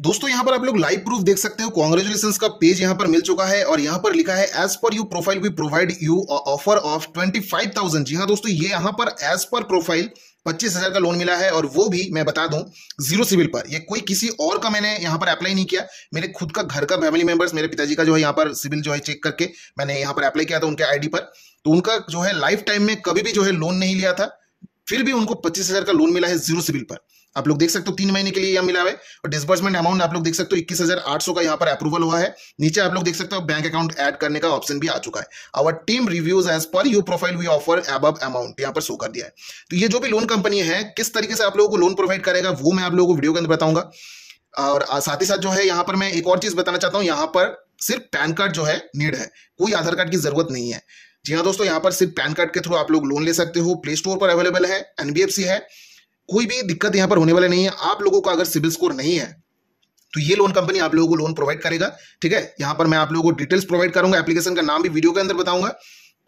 दोस्तों यहां पर आप लोग लाइव प्रूफ देख सकते हो कॉन्ग्रेचुलेशन का पेज यहां पर मिल चुका है और यहाँ पर लिखा है as per you profile we provide you offer of twenty five thousand जी हाँ दोस्तों ये यहां पर एज पर प्रोफाइल पच्चीस हजार का लोन मिला है और वो भी मैं बता दूं जीरो सिविल पर ये कोई किसी और का मैंने यहाँ पर अप्लाई नहीं किया मेरे खुद का घर का फैमिली मेंबर्स मेरे पिताजी का जो है यहाँ पर सिविल जो है चेक करके मैंने यहाँ पर अप्लाई किया था उनके आईडी पर तो उनका जो है लाइफ टाइम में कभी भी जो है लोन नहीं लिया था फिर भी उनको पच्चीस हजार का लोन मिला है जीरो सिविल पर आप लोग देख सकते हो तीन महीने के लिए यह मिला है और डिसबर्समेंट अमाउंट आप लोग देख सकते हो इक्कीस हजार आठ सौ का यहाँ पर अप्रूवल हुआ है नीचे आप लोग देख सकते हो बैंक अकाउंट ऐड करने का ऑप्शन भी आ चुका है our team reviews as per you profile we offer अब अमाउंट यहाँ पर शो कर दिया है तो ये जो भी लोन कंपनी है किस तरीके से आप लोगों को लोन प्रोवाइड करेगा वो मैं आप लोगों को वीडियो के अंदर बताऊंगा और साथ ही साथ जो है यहाँ पर मैं एक और चीज बताना चाहता हूँ यहाँ पर सिर्फ पैन कार्ड जो है नीड है कोई आधार कार्ड की जरूरत नहीं है जी हाँ दोस्तों यहाँ पर सिर्फ पैन कार्ड के थ्रू आप लोग लोन ले सकते हो प्ले स्टोर पर अवेलेबल है एनबीएफसी है कोई भी दिक्कत यहाँ पर होने वाला नहीं है आप लोगों का अगर सिविल स्कोर नहीं है तो ये लोन कंपनी आप लोगों को लोन प्रोवाइड करेगा ठीक है यहाँ पर मैं आप लोगों को डिटेल्स प्रोवाइड करूंगा एप्लीकेशन का नाम भी वीडियो के अंदर बताऊंगा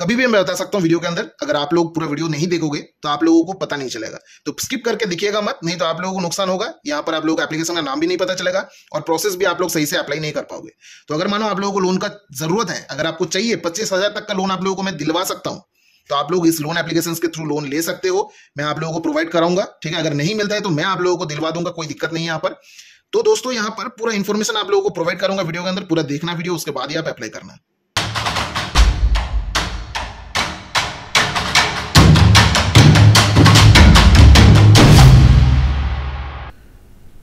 कभी भी मैं बता सकता हूँ वीडियो के अंदर अगर आप लोग पूरा वीडियो नहीं देखोगे तो आप लोगों को पता नहीं चलेगा तो स्किप करके दिखिएगा मत नहीं तो आप लोगों को नुकसान होगा यहाँ पर आप लोग एप्लीकेशन का नाम भी नहीं पता चलेगा और प्रोसेस भी आप लोग सही से अप्लाई नहीं कर पाओगे तो अगर मानो आप लोगों को लोन का जरूरत है अगर आपको चाहिए पच्चीस हजार तक का लोन आप लोगों को मैं दिलवा सकता हूँ तो आप लोग इस लोन एप्लीकेशन के थ्रू लोन ले सकते हो मैं आप लोगों को प्रोवाइड कराऊंगा ठीक है अगर नहीं मिलता है तो मैं आप लोगों को दिलवा दूंगा कोई दिक्कत नहीं यहाँ पर तो दोस्तों यहाँ पर पूरा इन्फॉर्मेशन आप लोगों को प्रोवाइड करूंगा वीडियो के अंदर पूरा देखना वीडियो उसके बाद ही आप अप्लाई करना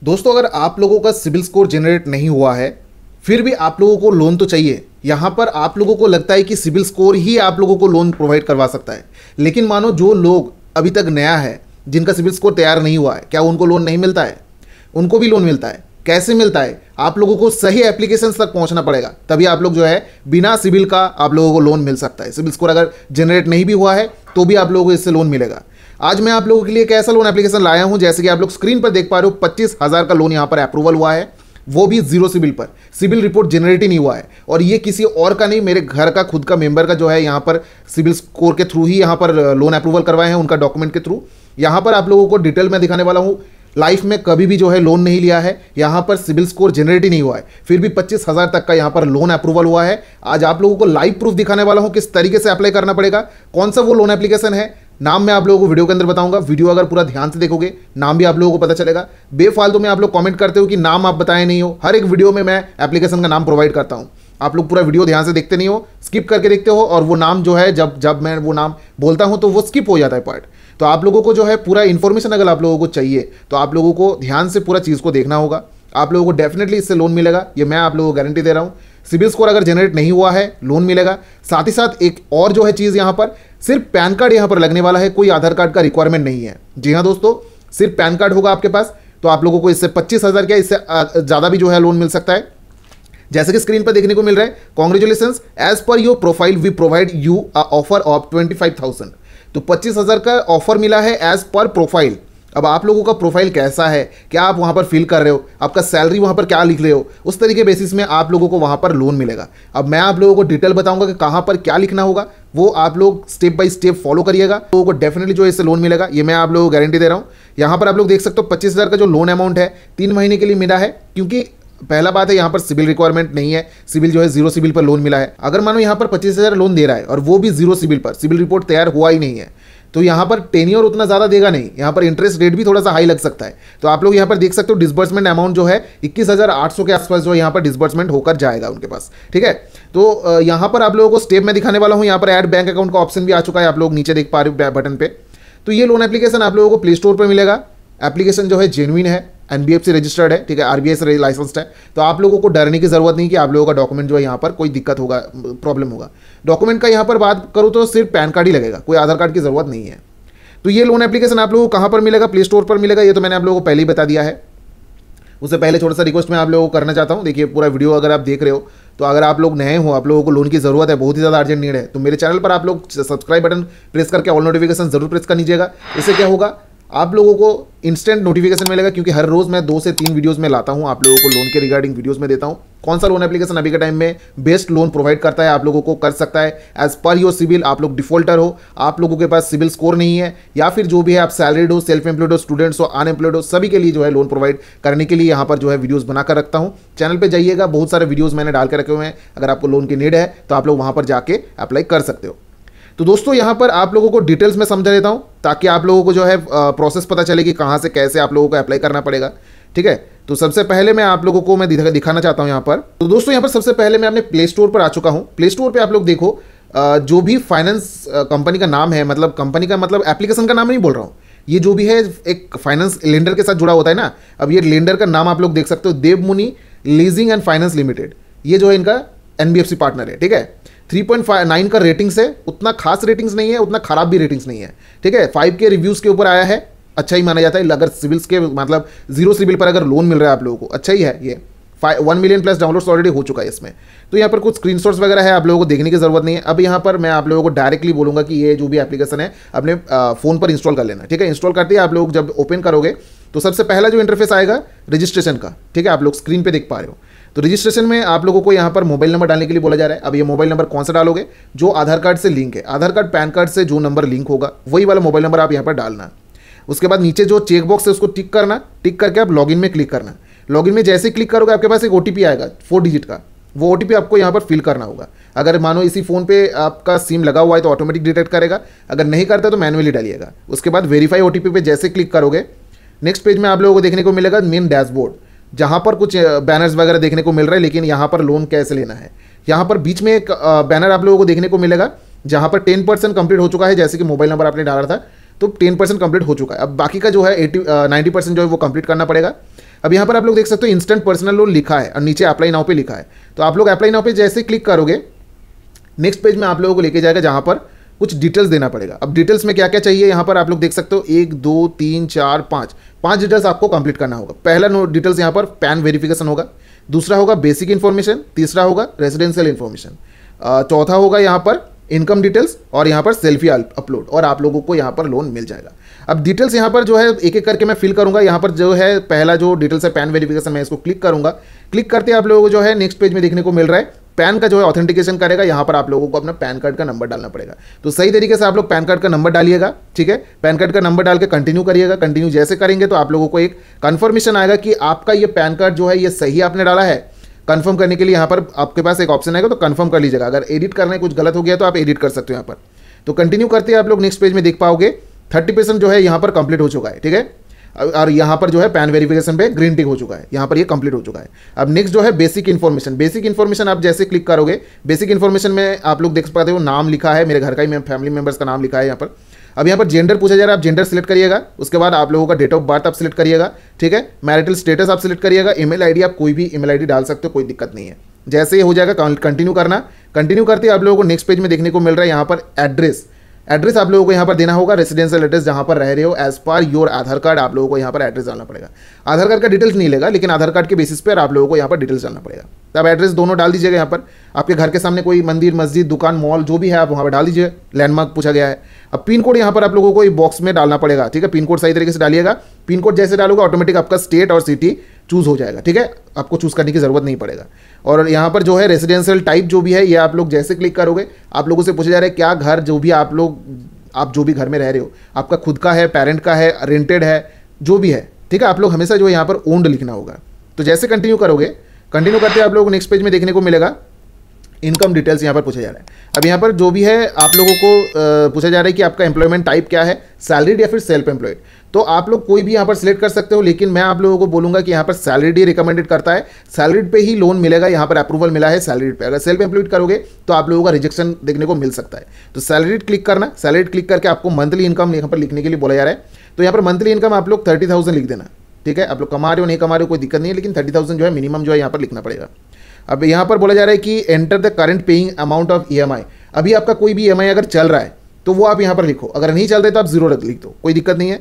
दोस्तों अगर आप लोगों का सिविल स्कोर जनरेट नहीं हुआ है फिर भी आप लोगों को लोन तो चाहिए यहाँ पर आप लोगों को लगता है कि सिविल स्कोर ही आप लोगों को लोन प्रोवाइड करवा सकता है लेकिन मानो जो लोग अभी तक नया है जिनका सिविल स्कोर तैयार नहीं हुआ है क्या उनको लोन नहीं मिलता है उनको भी लोन मिलता है कैसे मिलता है आप लोगों को सही एप्लीकेशन तक पहुंचना पड़ेगा तभी आप लोग जो है बिना सिविल का आप लोगों को लोन मिल सकता है सिविल स्कोर अगर जनरेट नहीं भी हुआ है तो भी आप लोगों को इससे लोन मिलेगा आज मैं आप लोगों के लिए एक ऐसा लोन एप्लीकेशन लाया हूं जैसे कि आप लोग स्क्रीन पर देख पा रहे हो पच्चीस हज़ार का लोन यहाँ पर अप्रूवल हुआ है वो भी जीरो सिविल पर सिविल रिपोर्ट जनरेट ही नहीं हुआ है और ये किसी और का नहीं मेरे घर का खुद का मेंबर का जो है यहाँ पर सिविल स्कोर के थ्रू ही यहाँ पर लोन अप्रूवल करवाए हैं उनका डॉक्यूमेंट के थ्रू यहाँ पर आप लोगों को डिटेल में दिखाने वाला हूँ लाइफ में कभी भी जो है लोन नहीं लिया है यहाँ पर सिविल स्कोर जनरेट ही नहीं हुआ है फिर भी पच्चीस हज़ार तक का यहाँ पर लोन अप्रूवल हुआ है आज आप लोगों को लाइव प्रूफ दिखाने वाला हूँ किस तरीके से अप्लाई करना पड़ेगा कौन सा वो लोन एप्लीकेशन है नाम मैं आप लोगों को वीडियो के अंदर बताऊंगा वीडियो अगर पूरा ध्यान से देखोगे नाम भी आप लोगों को पता चलेगा बेफालतू में आप लोग कमेंट करते हो कि नाम आप बताए नहीं हो हर एक वीडियो में मैं एप्लीकेशन का नाम प्रोवाइड करता हूँ आप लोग पूरा वीडियो ध्यान से देखते नहीं हो स्किप करके देखते हो और वो नाम जो है जब जब मैं वो नाम बोलता हूँ तो वो स्किप हो जाता है पार्ट तो आप लोगों को जो है पूरा इन्फॉर्मेशन अगर आप लोगों को चाहिए तो आप लोगों को ध्यान से पूरा चीज़ को देखना होगा आप लोगों को डेफिनेटली इससे लोन मिलेगा ये मैं आप लोगों को गारंटी दे रहा हूँ सिबिल स्कोर अगर जनरेट नहीं हुआ है लोन मिलेगा साथ ही साथ एक और जो है चीज़ यहाँ पर सिर्फ पैन कार्ड यहाँ पर लगने वाला है कोई आधार कार्ड का रिक्वायरमेंट नहीं है जी हाँ दोस्तों सिर्फ पैन कार्ड होगा आपके पास तो आप लोगों को इससे पच्चीस हज़ार क्या इससे ज़्यादा भी जो है लोन मिल सकता है जैसे कि स्क्रीन पर देखने को मिल रहा है congratulations as per your profile we provide you offer of twenty five thousand तो पच्चीस हज़ार का ऑफर मिला है एज पर प्रोफाइल अब आप लोगों का प्रोफाइल कैसा है क्या आप वहाँ पर फिल कर रहे हो आपका सैलरी वहाँ पर क्या लिख रहे हो उस तरीके बेसिस में आप लोगों को वहाँ पर लोन मिलेगा अब मैं आप लोगों को डिटेल बताऊंगा कि कहाँ पर क्या लिखना होगा वो आप लोग स्टेप बाय स्टेप फॉलो करिएगा लोगों को डेफिनेटली जो इससे लोन मिलेगा ये मैं आप लोगों को गारंटी दे रहा हूँ यहाँ पर आप लोग देख सकते हो पच्चीस का जो लोन अमाउंट है तीन महीने के लिए मिला है क्योंकि पहला बात है यहाँ पर सिविल रिक्वायरमेंट नहीं है सिविल जो है जीरो सिविल पर लोन मिला है अगर मानो यहाँ पर पच्चीस हज़ार लोन दे रहा है और वो भी जीरो सिविल पर सिविल रिपोर्ट तैयार हुआ ही नहीं है तो यहाँ पर टेन्योर उतना ज़्यादा देगा नहीं यहाँ पर इंटरेस्ट रेट भी थोड़ा सा हाई लग सकता है तो आप लोग यहाँ पर देख सकते हो डिसबर्समेंट अमाउंट जो है सौ के आसपास जो यहाँ पर डिसबर्समेंट होकर जाएगा उनके पास ठीक है तो यहाँ पर आप लोगों को स्टेप में दिखाने वाला हूँ यहाँ पर एड बैंक अकाउंट का ऑप्शन भी आ चुका है आप लोग नीचे देख पा रहे हो बटन पर तो ये लोन एप्लीकेशन आप लोगों को प्ले स्टोर पर मिलेगा एप्लीकेशन जो है जेनुइन है एन रजिस्टर्ड है ठीक है आरबीआई से लाइसेंस्ड है तो आप लोगों को डरने की जरूरत नहीं कि आप लोगों का डॉक्यूमेंट जो है यहाँ पर कोई दिक्कत होगा प्रॉब्लम होगा डॉक्यूमेंट का यहाँ पर बात करूँ तो सिर्फ पैन कार्ड ही लगेगा कोई आधार कार्ड की जरूरत नहीं है तो ये लोन एप्लीकेशन आप लोगों को कहाँ पर मिलेगा प्ले स्टोर पर मिलेगा ये तो मैंने आप लोगों को पहले ही बता दिया है उससे पहले छोटा सा रिक्वेस्ट मैं आप लोगों को करना चाहता हूँ देखिए पूरा वीडियो अगर आप देख रहे हो तो अगर आप लोग नए हो आप लोगों को लोन की ज़रूरत है बहुत ही ज़्यादा अर्जेंट नीड है तो मेरे चैनल पर आप लोग सब्सक्राइब बटन प्रेस करके ऑल नोटिफिकेशन जरूर प्रेस कर लीजिएगा इससे क्या होगा आप लोगों को इंस्टेंट नोटिफिकेशन मिलेगा क्योंकि हर रोज़ मैं दो से तीन वीडियोस में लाता हूँ आप लोगों को लोन के रिगार्डिंग वीडियोस में देता हूँ कौन सा लोन एप्लीकेशन अभी के टाइम में बेस्ट लोन प्रोवाइड करता है आप लोगों को कर सकता है एज पर योर सिविल आप लोग डिफॉल्टर हो आप लोगों के पास सिविल स्कोर नहीं है या फिर जो भी है आप सैलरीड हो सेल्फ एम्प्लॉयड हो स्टूडेंट्स हो अनएम्प्लॉयड हो सभी के लिए जो है लोन प्रोवाइड करने के लिए यहाँ पर जो है वीडियोज़ बनाकर रखता हूँ चैनल पर जाइएगा बहुत सारे वीडियोज़ मैंने डाल के रखे हुए हैं अगर आपको लोन की नीड है तो आप लोग वहाँ पर जाकर अप्लाई कर सकते हो तो दोस्तों यहाँ पर आप लोगों को डिटेल्स में समझा देता हूँ ताकि आप लोगों को जो है प्रोसेस पता चले कि कहाँ से कैसे आप लोगों को अप्लाई करना पड़ेगा ठीक है तो सबसे पहले मैं आप लोगों को मैं दिखाना चाहता हूँ यहाँ पर तो दोस्तों यहाँ पर सबसे पहले मैं अपने प्ले स्टोर पर आ चुका हूँ प्ले स्टोर पर आप लोग देखो जो भी फाइनेंस कंपनी का नाम है मतलब कंपनी का मतलब एप्लीकेशन का नाम नहीं बोल रहा हूँ ये जो भी है एक फाइनेंस लेंडर के साथ जुड़ा होता है ना अब ये लेंडर का नाम आप लोग देख सकते हो Devmuni leasing and finance limited ये जो है इनका एनबीएफसी पार्टनर है ठीक है थ्री पॉइंट फाइव नाइन का रेटिंग्स है उतना खास रेटिंग्स नहीं है उतना खराब भी रेटिंग्स नहीं है ठीक है फाइव के रिव्यूज़ के ऊपर आया है अच्छा ही माना जाता है अगर सिविल्स के मतलब जीरो सिविल पर अगर लोन मिल रहा है आप लोगों को अच्छा ही है ये five one million plus downloads already हो चुका है इसमें तो यहाँ पर कुछ स्क्रीन वगैरह है आप लोगों को देखने की जरूरत नहीं है अब यहाँ पर मैं आप लोगों को डायरेक्टली बोलूँगा कि ये जो भी एप्लीकेशन है अपने फ़ोन पर इंस्टॉल कर लेना ठीक है इंस्टॉल करते ही आप लोग जब ओपन करोगे तो सबसे पहला जो इंटरफेस आएगा रजिस्ट्रेशन का ठीक है आप लोग स्क्रीन पर देख पा रहे हो तो रजिस्ट्रेशन में आप लोगों को यहाँ पर मोबाइल नंबर डालने के लिए बोला जा रहा है अब ये मोबाइल नंबर कौन सा डालोगे जो आधार कार्ड से लिंक है आधार कार्ड पैन कार्ड से जो नंबर लिंक होगा वही वाला मोबाइल नंबर आप यहाँ पर डालना उसके बाद नीचे जो चेकबॉक्स है उसको टिक करना टिक करके आप लॉगिन में क्लिक करना लॉगिन में जैसे क्लिक करोगे आपके पास एक ओ आएगा फोर डिजिट का वो ओ आपको यहाँ पर फिल करना होगा अगर मानो इसी फ़ोन पे आपका सिम लगा हुआ है तो ऑटोमेटिक डिटेक्ट करेगा अगर नहीं करता तो मैनुअली डालिएगा उसके बाद वेरीफाई ओ पे जैसे क्लिक करोगे नेक्स्ट पेज में आप लोगों को देखने को मिलेगा मेन डैशबोर्ड जहाँ पर कुछ बैनर्स वगैरह देखने को मिल रहा है लेकिन यहाँ पर लोन कैसे लेना है यहाँ पर बीच में एक बैनर आप लोगों को देखने को मिलेगा जहाँ पर टेन परसेंट कम्प्लीट हो चुका है जैसे कि मोबाइल नंबर आपने डाला था तो टेन परसेंट कम्प्लीट हो चुका है अब बाकी का जो है एटी नाइन्टी परसेंट जो है वो कंप्लीट करना पड़ेगा अब यहाँ पर आप लोग देख सकते हो इंस्टेंट पर्सनल लोन लिखा है और नीचे अप्लाई नाव पे लिखा है तो आप लोग अप्लाई नाव पे जैसे क्लिक करोगे नेक्स्ट पेज में आप लोगों को लेके जाएगा जहाँ पर कुछ डिटेल्स देना पड़ेगा अब डिटेल्स में क्या क्या चाहिए यहाँ पर आप लोग देख सकते हो एक दो तीन चार पाँच पांच डिटेल्स आपको कंप्लीट करना होगा पहला डिटेल्स यहाँ पर पैन वेरिफिकेशन होगा दूसरा होगा बेसिक इन्फॉर्मेशन तीसरा होगा रेजिडेंशियल इन्फॉर्मेशन चौथा होगा यहाँ पर इनकम डिटेल्स और यहाँ पर सेल्फी अपलोड और आप लोगों को यहाँ पर लोन मिल जाएगा अब डिटेल्स यहाँ पर जो है एक एक करके मैं फिल करूँगा यहाँ पर जो है पहला जो डिटेल्स है पैन वेरिफिकेशन मैं इसको क्लिक करूँगा क्लिक करते आप लोगों को जो है नेक्स्ट पेज में देखने को मिल रहा है पैन का जो है ऑथेंटिकेशन करेगा यहाँ पर आप लोगों को अपना पैन कार्ड का नंबर डालना पड़ेगा तो सही तरीके से आप लोग पैन कार्ड का नंबर डालिएगा ठीक है पैन कार्ड का नंबर डाल के कंटिन्यू करिएगा कंटिन्यू जैसे करेंगे तो आप लोगों को एक कन्फर्मेशन आएगा कि आपका ये पैन कार्ड जो है ये सही आपने डाला है कंफर्म करने के लिए यहाँ पर आपके पास एक ऑप्शन आएगा तो कंफर्म कर लीजिएगा अगर एडिट करने कुछ गलत हो गया तो आप एडिट कर सकते हो यहाँ पर तो कंटिन्यू करते हैं आप लोग नेक्स्ट पेज में देख पाओगे थर्टी परसेंट जो है यहाँ पर कंप्लीट हो चुका है ठीक है और यहाँ पर जो है पैन वेरिफिकेशन पे ग्रीन टिक हो चुका है यहाँ पर ये यह कंप्लीट हो चुका है अब नेक्स्ट जो है बेसिक इन्फॉर्मेशन बेसिक इन्फॉर्मेशन आप जैसे क्लिक करोगे बेसिक इन्फॉर्मेशन में आप लोग देख पाते हो नाम लिखा है मेरे घर का ही फैमिली मेम्बर्स का नाम लिखा है यहाँ पर अब यहाँ पर जेंडर पूछा जा रहा है आप जेंडर सेलेक्ट करिएगा उसके बाद आप लोगों का डेट ऑफ बर्थ आप सिलेक्ट करिएगा ठीक है मैरिटल स्टेटस आप सिलेक्ट करिएगा ईमेल आईडी आप कोई भी ईमेल आईडी डाल सकते हो कोई दिक्कत नहीं है जैसे ही हो जाएगा कंटिन्यू करना कंटिन्यू करते आप लोगों को नेक्स्ट पेज में देखने को मिल रहा है यहाँ पर एड्रेस एड्रेस आप लोगों को यहाँ पर देना होगा रेसिडेंशियल एड्रेस जहाँ पर रह रहे हो as per your Aadhaar card आप लोगों को यहाँ पर एड्रेस डालना पड़ेगा आधार कार्ड का डिटेल्स नहीं लेगा लेकिन आधार कार्ड के बेसिस पर आप लोगों को यहाँ पर डिटेल्स डालना पड़ेगा तो आप एड्रेस दोनों डाल दीजिएगा यहाँ पर आपके घर के सामने कोई मंदिर मस्जिद दुकान मॉल जो भी है आप वहाँ पर डाल दीजिए लैंडमार्क पूछा गया है अब पिन कोड यहाँ पर आप लोगों को बॉक्स में डालना पड़ेगा ठीक है पिन कोड सही तरीके से डालिएगा पिन कोड जैसे डालोगे ऑटोमेटिक आपका स्टेट और सिटी चूज़ हो जाएगा ठीक है आपको चूज़ करने की ज़रूरत नहीं पड़ेगा और यहाँ पर जो है रेजिडेंशियल टाइप जो भी है ये आप लोग जैसे क्लिक करोगे आप लोगों से पूछा जा रहा है क्या घर जो भी आप लोग आप जो भी घर में रह रहे हो आपका खुद का है पेरेंट का है रेंटेड है जो भी है ठीक है आप लोग हमेशा जो है यहाँ पर ओन्ड लिखना होगा तो जैसे कंटिन्यू करोगे कंटिन्यू करते आप लोग नेक्स्ट पेज में देखने को मिलेगा इनकम डिटेल्स यहाँ पर पूछा जा रहा है अब यहाँ पर जो भी है आप लोगों को पूछा जा रहा है कि आपका एम्प्लॉयमेंट टाइप क्या है सैलरीड या फिर सेल्फ एम्प्लॉयड तो आप लोग कोई भी यहाँ पर सिलेक्ट कर सकते हो लेकिन मैं आप लोगों को बोलूँगा कि यहाँ पर सैलरीड ही रिकमेंडेड करता है सैलरीड पे ही लोन मिलेगा यहाँ पर अप्रूवल मिला है सैलरीड पे अगर सेल्फ एम्प्लॉयड करोगे तो आप लोगों का रिजेक्शन देखने को मिल सकता है तो सैलरीड क्लिक करना सैलरीड क्लिक करके आपको मंथली इनकम यहाँ पर लिखने के लिए बोला जा रहा है तो यहाँ पर मंथली इनकम आप लोग थर्टी लिख देना ठीक है आप लोग कमा रहे हो नहीं कमा रहे हो कोई दिक्कत नहीं है लेकिन थर्टी थाउजेंड जो है मिनिमम जो है यहाँ पर लिखना पड़ेगा अब यहाँ पर बोला जा रहा है कि enter the current paying amount of ई अभी आपका कोई भी ई e अगर चल रहा है तो वो आप यहाँ पर लिखो अगर नहीं चल रहे तो आप जीरो रख लिख दो कोई दिक्कत नहीं है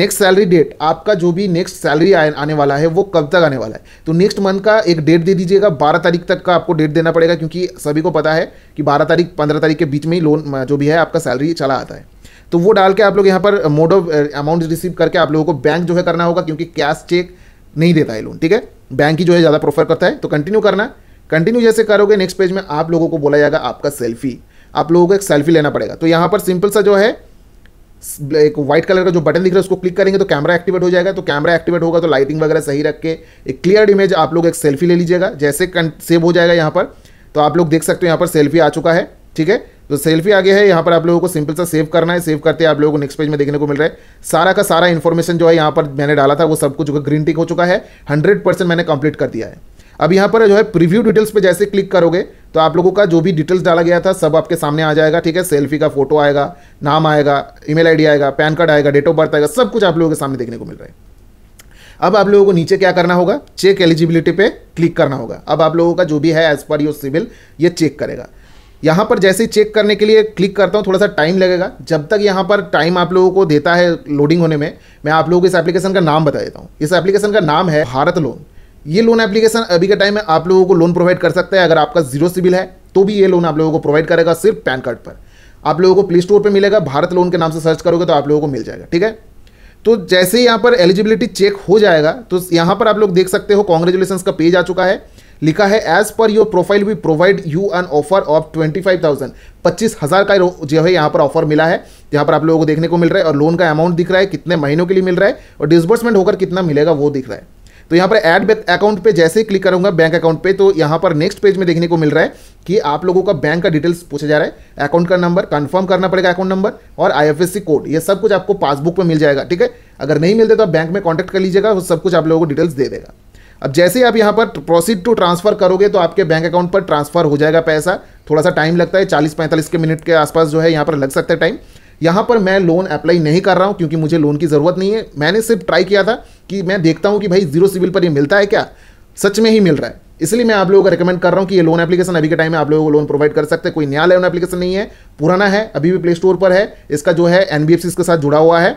नेक्स्ट सैलरी डेट आपका जो भी नेक्स्ट सैलरी आने वाला है वो कब तक आने वाला है तो नेक्स्ट मंथ का एक डेट दे दीजिएगा बारह तारीख तक का आपको डेट देना पड़ेगा क्योंकि सभी को पता है कि बारह तारीख पंद्रह तारीख के बीच में ही लोन जो भी है आपका सैलरी चला आता है तो वो डाल के आप लोग यहाँ पर मोड ऑफ अमाउंट रिसीव करके आप लोगों को बैंक जो है करना होगा क्योंकि कैश चेक नहीं देता है लोन ठीक है बैंक ही जो है ज़्यादा प्रोफर करता है तो कंटिन्यू करना कंटिन्यू जैसे करोगे नेक्स्ट पेज में आप लोगों को बोला जाएगा आपका सेल्फी आप लोगों को एक सेल्फी लेना पड़ेगा तो यहाँ पर सिंपल सा जो है एक व्हाइट कलर का जो बटन दिख रहा है उसको क्लिक करेंगे तो कैमरा एक्टिवेट हो जाएगा तो कैमरा एक्टिवेट होगा तो लाइटिंग वगैरह सही रख के एक क्लियर इमेज आप लोग एक सेल्फी ले लीजिएगा जैसे सेव हो जाएगा यहाँ पर तो आप लोग देख सकते हो यहाँ पर सेल्फी आ चुका है ठीक है तो सेल्फी आगे है यहाँ पर आप लोगों को सिंपल सा सेव करना है सेव करते हैं आप लोगों को नेक्स्ट पेज में देखने को मिल रहा है सारा का सारा इन्फॉर्मेशन जो है यहाँ पर मैंने डाला था वो सब कुछ ग्रीन टिक हो चुका है हंड्रेड परसेंट मैंने कंप्लीट कर दिया है अब यहाँ पर जो है प्रीव्यू डिटेल्स पे जैसे क्लिक करोगे तो आप लोगों का जो भी डिटेल्स डाला गया था सब आपके सामने आ जाएगा ठीक है सेल्फी का फोटो आएगा नाम आएगा ईमेल आईडी आएगा पैन कार्ड आएगा डेट ऑफ बर्थ आएगा सब कुछ आप लोगों के सामने देखने को मिल रहा है अब आप लोगों को नीचे क्या करना होगा चेक एलिजिबिलिटी पे क्लिक करना होगा अब आप लोगों का जो भी है एज पर योर सिविल ये चेक करेगा यहाँ पर जैसे चेक करने के लिए क्लिक करता हूँ थोड़ा सा टाइम लगेगा जब तक यहाँ पर टाइम आप लोगों को देता है लोडिंग होने में मैं आप लोगों को इस एप्लीकेशन का नाम बता देता हूँ इस एप्लीकेशन का नाम है भारत लोन ये लोन एप्लीकेशन अभी के टाइम में आप लोगों को लोन प्रोवाइड कर सकता है अगर आपका जीरो सिविल है तो भी ये लोन आप लोगों को प्रोवाइड करेगा सिर्फ पैन कार्ड पर आप लोगों को प्ले स्टोर पर मिलेगा भारत लोन के नाम से सर्च करोगे तो आप लोगों को मिल जाएगा ठीक है तो जैसे ही यहाँ पर एलिजिबिलिटी चेक हो जाएगा तो यहाँ पर आप लोग देख सकते हो कॉन्ग्रेचुलेसन का पेज आ चुका है लिखा है as per your profile we provide you an offer of twenty five thousand पच्चीस हज़ार का जो है यहाँ पर ऑफर मिला है यहाँ पर आप लोगों को देखने को मिल रहा है और लोन का अमाउंट दिख रहा है कितने महीनों के लिए मिल रहा है और डिसबर्समेंट होकर कितना मिलेगा वो दिख रहा है तो यहाँ पर एड अकाउंट पे जैसे ही क्लिक करूंगा बैंक अकाउंट पे तो यहाँ पर नेक्स्ट पेज में देखने को मिल रहा है कि आप लोगों का बैंक का डिटेल्स पूछा जा रहा है अकाउंट का नंबर कंफर्म करना पड़ेगा अकाउंट नंबर और आईएफएससी कोड ये सब कुछ आपको पासबुक पे मिल जाएगा ठीक है अगर नहीं मिलते तो आप बैंक में कॉन्टैक्ट कर लीजिएगा वो सब कुछ आप लोगों को डिटेल्स दे देगा अब जैसे ही आप यहाँ पर प्रोसीड टू ट्रांसफ़र करोगे तो आपके बैंक अकाउंट पर ट्रांसफ़र हो जाएगा पैसा थोड़ा सा टाइम लगता है चालीस पैंतालीस के मिनट के आसपास जो है यहाँ पर लग सकता है टाइम यहाँ पर मैं लोन अप्लाई नहीं कर रहा हूँ क्योंकि मुझे लोन की ज़रूरत नहीं है मैंने सिर्फ ट्राई किया था कि मैं देखता हूँ कि भाई जीरो सिविल पर ये मिलता है क्या सच में ही मिल रहा है इसलिए मैं आप लोगों को रिकमेंड कर रहा हूँ कि ये लोन एप्लीकेशन अभी के टाइम में आप लोगों को लोन प्रोवाइड कर सकते हैं कोई नया लोन एप्लीकेशन नहीं है पुराना है अभी भी प्ले स्टोर पर है इसका जो है एन के साथ जुड़ा हुआ है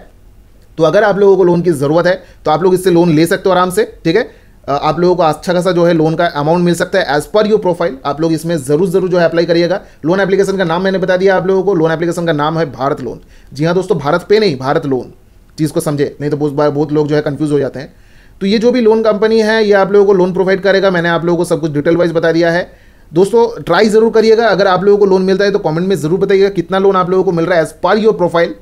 तो अगर आप लोगों को लोन की ज़रूरत है तो आप लोग इससे लोन ले सकते हो आराम से ठीक है आप लोगों को अच्छा खासा जो है लोन का अमाउंट मिल सकता है एज पर योर प्रोफाइल आप लोग इसमें ज़रूर ज़रूर जो है अप्लाई करिएगा लोन एप्लीकेशन का नाम मैंने बता दिया आप लोगों को लोन एप्लीकेशन का नाम है भारत लोन जी हाँ दोस्तों भारत पे नहीं भारत लोन चीज़ को समझे नहीं तो बहुत बार बहुत लोग जो है कन्फ्यूज़ हो जाते हैं तो ये जो भी लोन कंपनी है ये आप लोगों को लोन प्रोवाइड करेगा मैंने आप लोगों को सब कुछ डिटेल वाइज बता दिया है दोस्तों ट्राई ज़रूर करिएगा अगर आप लोगों को लोन मिलता है तो कमेंट में ज़रूर बताइएगा कितना लोन आप लोगों को मिल रहा है एज़ पर योर प्रोफाइल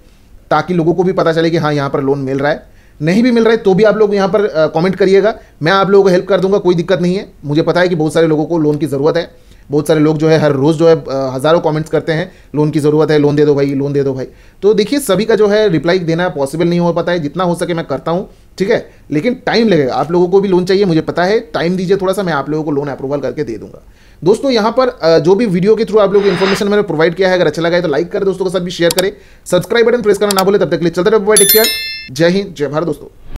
ताकि लोगों को भी पता चले कि हाँ यहाँ पर लोन मिल रहा है नहीं भी मिल है तो भी आप लोग यहाँ पर कमेंट करिएगा मैं आप लोगों को हेल्प कर दूंगा कोई दिक्कत नहीं है मुझे पता है कि बहुत सारे लोगों को लोन की ज़रूरत है बहुत सारे लोग जो है हर रोज़ जो है हज़ारों कमेंट्स करते हैं लोन की ज़रूरत है लोन दे दो भाई लोन दे दो भाई तो देखिए सभी का जो है रिप्लाई देना पॉसिबल नहीं हो पाता है जितना हो सके मैं करता हूँ ठीक है लेकिन टाइम लगेगा आप लोगों को भी लोन चाहिए मुझे पता है टाइम दीजिए थोड़ा सा मैं आप लोगों को लोन अप्रूवल करके दे दूंगा दोस्तों यहाँ पर जो भी वीडियो के थ्रू आप लोगों को इन्फॉर्मेशन मैंने प्रोवाइड किया है अगर अच्छा लगा है तो लाइक करें दोस्तों के साथ भी शेयर करें सब्सक्राइब बटन प्रेस करना ना बोले तब तक लिए चलते रहो टेक जय हिंद जय भारत दोस्तों